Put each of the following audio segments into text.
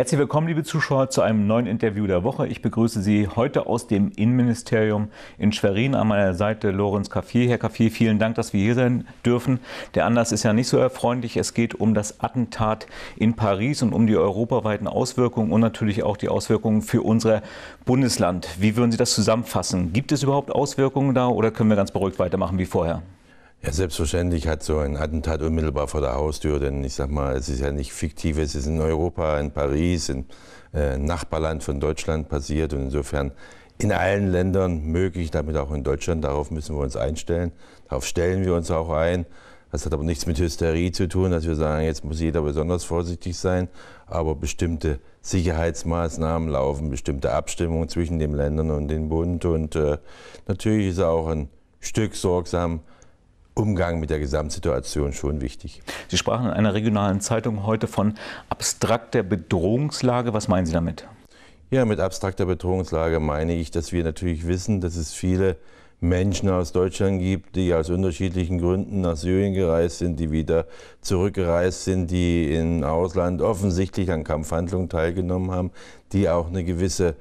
Herzlich willkommen, liebe Zuschauer, zu einem neuen Interview der Woche. Ich begrüße Sie heute aus dem Innenministerium in Schwerin an meiner Seite Lorenz Caffier. Herr Caffier, vielen Dank, dass wir hier sein dürfen. Der Anlass ist ja nicht so erfreulich. Es geht um das Attentat in Paris und um die europaweiten Auswirkungen und natürlich auch die Auswirkungen für unser Bundesland. Wie würden Sie das zusammenfassen? Gibt es überhaupt Auswirkungen da oder können wir ganz beruhigt weitermachen wie vorher? Ja, selbstverständlich hat so ein Attentat unmittelbar vor der Haustür, denn ich sag mal, es ist ja nicht fiktiv, es ist in Europa, in Paris, in äh, Nachbarland von Deutschland passiert und insofern in allen Ländern möglich, damit auch in Deutschland. Darauf müssen wir uns einstellen. Darauf stellen wir uns auch ein. Das hat aber nichts mit Hysterie zu tun, dass wir sagen, jetzt muss jeder besonders vorsichtig sein. Aber bestimmte Sicherheitsmaßnahmen laufen, bestimmte Abstimmungen zwischen den Ländern und dem Bund. Und äh, natürlich ist er auch ein Stück sorgsam Umgang mit der Gesamtsituation schon wichtig. Sie sprachen in einer regionalen Zeitung heute von abstrakter Bedrohungslage. Was meinen Sie damit? Ja, mit abstrakter Bedrohungslage meine ich, dass wir natürlich wissen, dass es viele Menschen aus Deutschland gibt, die aus unterschiedlichen Gründen nach Syrien gereist sind, die wieder zurückgereist sind, die im Ausland offensichtlich an Kampfhandlungen teilgenommen haben, die auch eine gewisse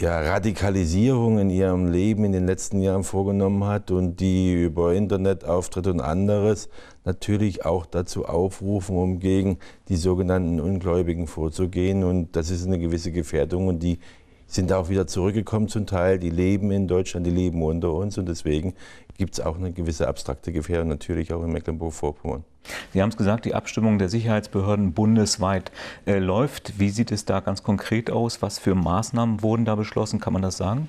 ja, Radikalisierung in ihrem Leben in den letzten Jahren vorgenommen hat und die über Internetauftritte und anderes natürlich auch dazu aufrufen, um gegen die sogenannten Ungläubigen vorzugehen. Und das ist eine gewisse Gefährdung und die sind auch wieder zurückgekommen zum Teil, die leben in Deutschland, die leben unter uns und deswegen gibt es auch eine gewisse abstrakte Gefährdung, natürlich auch in Mecklenburg-Vorpommern. Sie haben es gesagt, die Abstimmung der Sicherheitsbehörden bundesweit äh, läuft. Wie sieht es da ganz konkret aus? Was für Maßnahmen wurden da beschlossen? Kann man das sagen?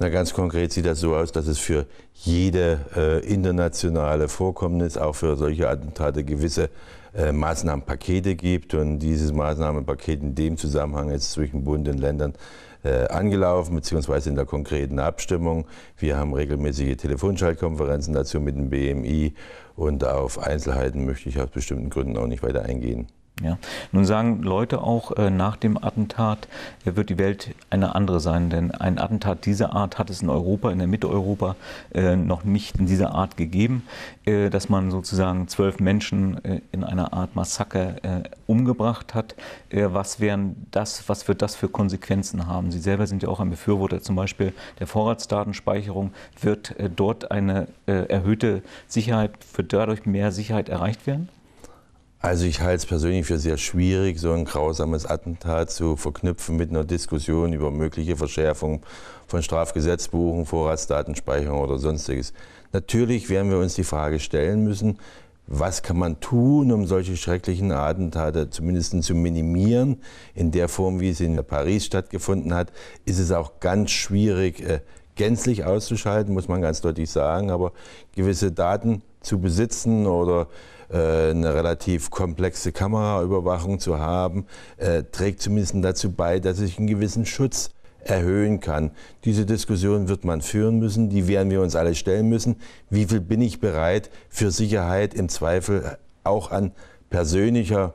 Na, ganz konkret sieht das so aus, dass es für jede äh, internationale Vorkommnis, auch für solche Attentate, gewisse äh, Maßnahmenpakete gibt. Und dieses Maßnahmenpaket in dem Zusammenhang jetzt zwischen Bund und Ländern äh, angelaufen, beziehungsweise in der konkreten Abstimmung. Wir haben regelmäßige Telefonschaltkonferenzen dazu mit dem BMI und auf Einzelheiten möchte ich aus bestimmten Gründen auch nicht weiter eingehen. Ja. Nun sagen Leute auch äh, nach dem Attentat, äh, wird die Welt eine andere sein, denn ein Attentat dieser Art hat es in Europa, in der Mitte Europa äh, noch nicht in dieser Art gegeben, äh, dass man sozusagen zwölf Menschen äh, in einer Art Massaker äh, umgebracht hat. was wären das, was wird das für Konsequenzen haben? Sie selber sind ja auch ein Befürworter zum Beispiel der Vorratsdatenspeicherung. Wird dort eine erhöhte Sicherheit, wird dadurch mehr Sicherheit erreicht werden? Also ich halte es persönlich für sehr schwierig, so ein grausames Attentat zu verknüpfen mit einer Diskussion über mögliche Verschärfung von Strafgesetzbuchen, Vorratsdatenspeicherung oder sonstiges. Natürlich werden wir uns die Frage stellen müssen, was kann man tun, um solche schrecklichen Attentate zumindest zu minimieren? In der Form, wie es in Paris stattgefunden hat, ist es auch ganz schwierig, äh, gänzlich auszuschalten, muss man ganz deutlich sagen. Aber gewisse Daten zu besitzen oder äh, eine relativ komplexe Kameraüberwachung zu haben, äh, trägt zumindest dazu bei, dass ich einen gewissen Schutz erhöhen kann. Diese Diskussion wird man führen müssen, die werden wir uns alle stellen müssen. Wie viel bin ich bereit für Sicherheit im Zweifel auch an persönlicher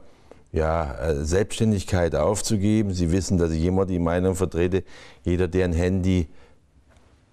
ja, äh, Selbstständigkeit aufzugeben? Sie wissen, dass ich immer die Meinung vertrete, jeder, der ein Handy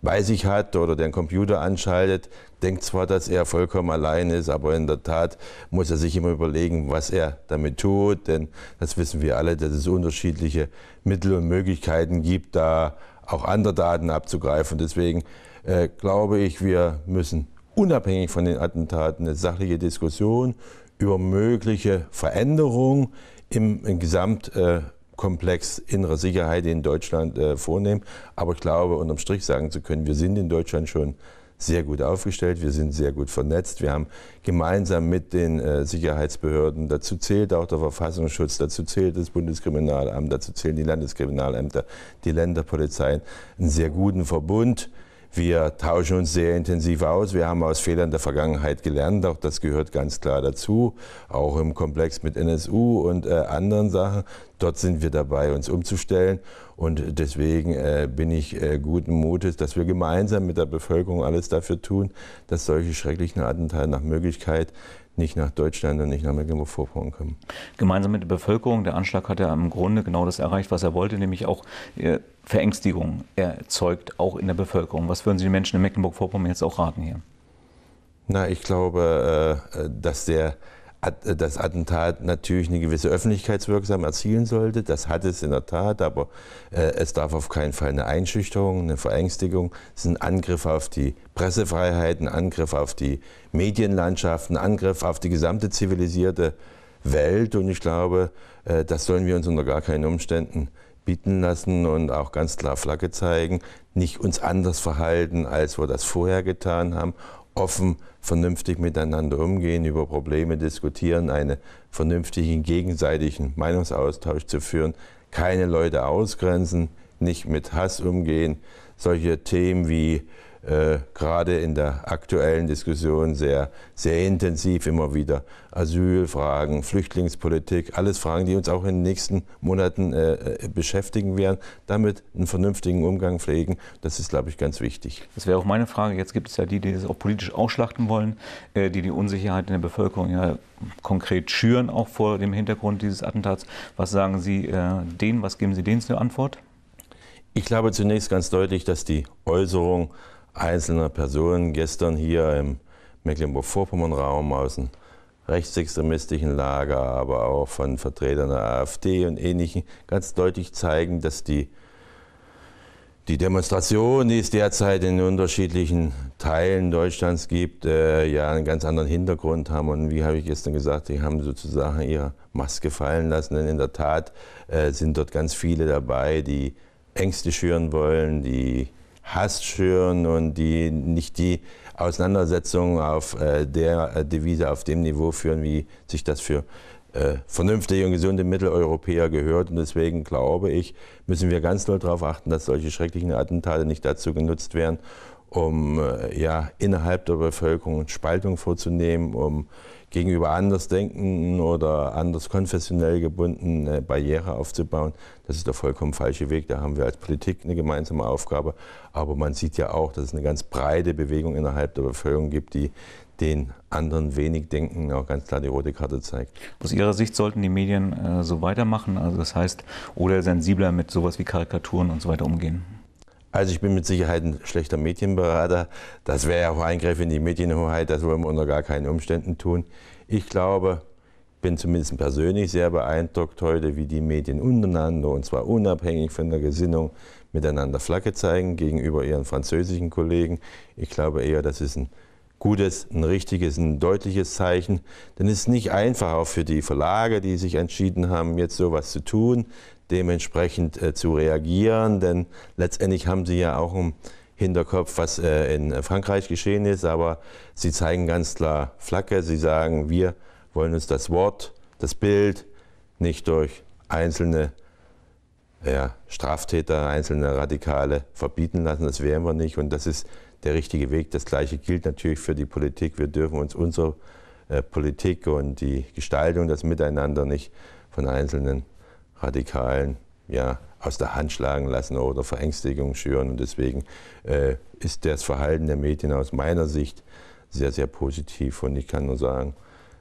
bei sich hat oder den Computer anschaltet, denkt zwar, dass er vollkommen allein ist, aber in der Tat muss er sich immer überlegen, was er damit tut, denn das wissen wir alle, dass es unterschiedliche Mittel und Möglichkeiten gibt, da auch andere Daten abzugreifen. Deswegen äh, glaube ich, wir müssen unabhängig von den Attentaten eine sachliche Diskussion über mögliche Veränderungen im, im Gesamt äh, Komplex innerer Sicherheit in Deutschland äh, vornehmen. Aber ich glaube, unterm Strich sagen zu können, wir sind in Deutschland schon sehr gut aufgestellt, wir sind sehr gut vernetzt, wir haben gemeinsam mit den äh, Sicherheitsbehörden, dazu zählt auch der Verfassungsschutz, dazu zählt das Bundeskriminalamt, dazu zählen die Landeskriminalämter, die Länderpolizeien, einen sehr guten Verbund. Wir tauschen uns sehr intensiv aus. Wir haben aus Fehlern der Vergangenheit gelernt. Auch das gehört ganz klar dazu. Auch im Komplex mit NSU und äh, anderen Sachen dort sind wir dabei, uns umzustellen. Und deswegen äh, bin ich äh, guten Mutes, dass wir gemeinsam mit der Bevölkerung alles dafür tun, dass solche schrecklichen Attentate nach Möglichkeit nicht nach Deutschland und nicht nach Mecklenburg-Vorpommern kommen. Gemeinsam mit der Bevölkerung, der Anschlag hat ja im Grunde genau das erreicht, was er wollte, nämlich auch äh, Verängstigung erzeugt, auch in der Bevölkerung. Was würden Sie den Menschen in Mecklenburg-Vorpommern jetzt auch raten hier? Na, ich glaube, äh, äh, dass der äh, das Attentat natürlich eine gewisse Öffentlichkeitswirksamkeit erzielen sollte. Das hat es in der Tat, aber äh, es darf auf keinen Fall eine Einschüchterung, eine Verängstigung. Es ist ein Angriff auf die Pressefreiheit, ein Angriff auf die Medienlandschaft, ein Angriff auf die gesamte zivilisierte Welt. Und ich glaube, äh, das sollen wir uns unter gar keinen Umständen bieten lassen und auch ganz klar Flagge zeigen, nicht uns anders verhalten, als wir das vorher getan haben offen, vernünftig miteinander umgehen, über Probleme diskutieren, einen vernünftigen gegenseitigen Meinungsaustausch zu führen, keine Leute ausgrenzen, nicht mit Hass umgehen. Solche Themen wie äh, gerade in der aktuellen Diskussion sehr, sehr intensiv immer wieder. Asylfragen, Flüchtlingspolitik, alles Fragen, die uns auch in den nächsten Monaten äh, äh beschäftigen werden. Damit einen vernünftigen Umgang pflegen, das ist, glaube ich, ganz wichtig. Das wäre auch meine Frage. Jetzt gibt es ja die, die das auch politisch ausschlachten wollen, äh, die die Unsicherheit in der Bevölkerung ja konkret schüren, auch vor dem Hintergrund dieses Attentats. Was sagen Sie äh, denen, was geben Sie denen zur Antwort? Ich glaube zunächst ganz deutlich, dass die Äußerung einzelner Personen gestern hier im Mecklenburg-Vorpommern-Raum aus dem rechtsextremistischen Lager, aber auch von Vertretern der AfD und Ähnlichen ganz deutlich zeigen, dass die, die Demonstration, die es derzeit in unterschiedlichen Teilen Deutschlands gibt, äh, ja einen ganz anderen Hintergrund haben. Und wie habe ich gestern gesagt, die haben sozusagen ihre Maske fallen lassen. Denn in der Tat äh, sind dort ganz viele dabei, die Ängste schüren wollen, die Hass schüren und die nicht die Auseinandersetzungen auf äh, der äh, Devise, auf dem Niveau führen, wie sich das für äh, vernünftige und gesunde Mitteleuropäer gehört. Und deswegen glaube ich, müssen wir ganz doll darauf achten, dass solche schrecklichen Attentate nicht dazu genutzt werden, um äh, ja, innerhalb der Bevölkerung Spaltung vorzunehmen, um gegenüber Andersdenkenden oder anders konfessionell gebundenen äh, Barriere aufzubauen. Das ist der vollkommen falsche Weg. Da haben wir als Politik eine gemeinsame Aufgabe. Aber man sieht ja auch, dass es eine ganz breite Bewegung innerhalb der Bevölkerung gibt, die den anderen wenig denken, auch ganz klar die rote Karte zeigt. Aus Ihrer Sicht sollten die Medien äh, so weitermachen, also das heißt, oder sensibler mit sowas wie Karikaturen und so weiter umgehen? Also ich bin mit Sicherheit ein schlechter Medienberater. Das wäre ja auch Eingriff in die Medienhoheit. Das wollen wir unter gar keinen Umständen tun. Ich glaube, ich bin zumindest persönlich sehr beeindruckt heute, wie die Medien untereinander, und zwar unabhängig von der Gesinnung, miteinander Flagge zeigen gegenüber ihren französischen Kollegen. Ich glaube eher, das ist ein gutes, ein richtiges, ein deutliches Zeichen. Denn es ist nicht einfach auch für die Verlage, die sich entschieden haben, jetzt sowas zu tun dementsprechend äh, zu reagieren. Denn letztendlich haben sie ja auch im Hinterkopf, was äh, in Frankreich geschehen ist. Aber sie zeigen ganz klar Flagge. Sie sagen, wir wollen uns das Wort, das Bild nicht durch einzelne ja, Straftäter, einzelne Radikale verbieten lassen. Das wären wir nicht. Und das ist der richtige Weg. Das Gleiche gilt natürlich für die Politik. Wir dürfen uns unsere äh, Politik und die Gestaltung, das Miteinander nicht von einzelnen radikalen ja, aus der Hand schlagen lassen oder Verängstigung schüren. Und deswegen äh, ist das Verhalten der Medien aus meiner Sicht sehr, sehr positiv. Und ich kann nur sagen,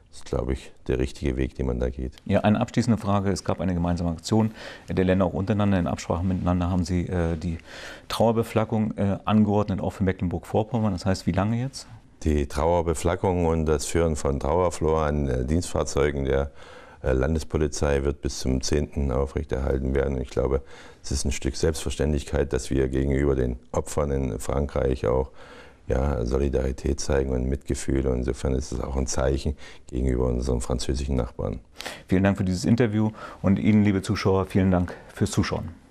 das ist, glaube ich, der richtige Weg, den man da geht. Ja, eine abschließende Frage. Es gab eine gemeinsame Aktion der Länder auch untereinander. In Absprache miteinander haben Sie äh, die Trauerbeflaggung äh, angeordnet, auch für Mecklenburg-Vorpommern. Das heißt, wie lange jetzt? Die Trauerbeflaggung und das Führen von Trauerflor an äh, Dienstfahrzeugen der äh, Landespolizei wird bis zum 10. aufrechterhalten werden. ich glaube, es ist ein Stück Selbstverständlichkeit, dass wir gegenüber den Opfern in Frankreich auch ja, Solidarität zeigen und Mitgefühl. Und insofern ist es auch ein Zeichen gegenüber unseren französischen Nachbarn. Vielen Dank für dieses Interview und Ihnen, liebe Zuschauer, vielen Dank fürs Zuschauen.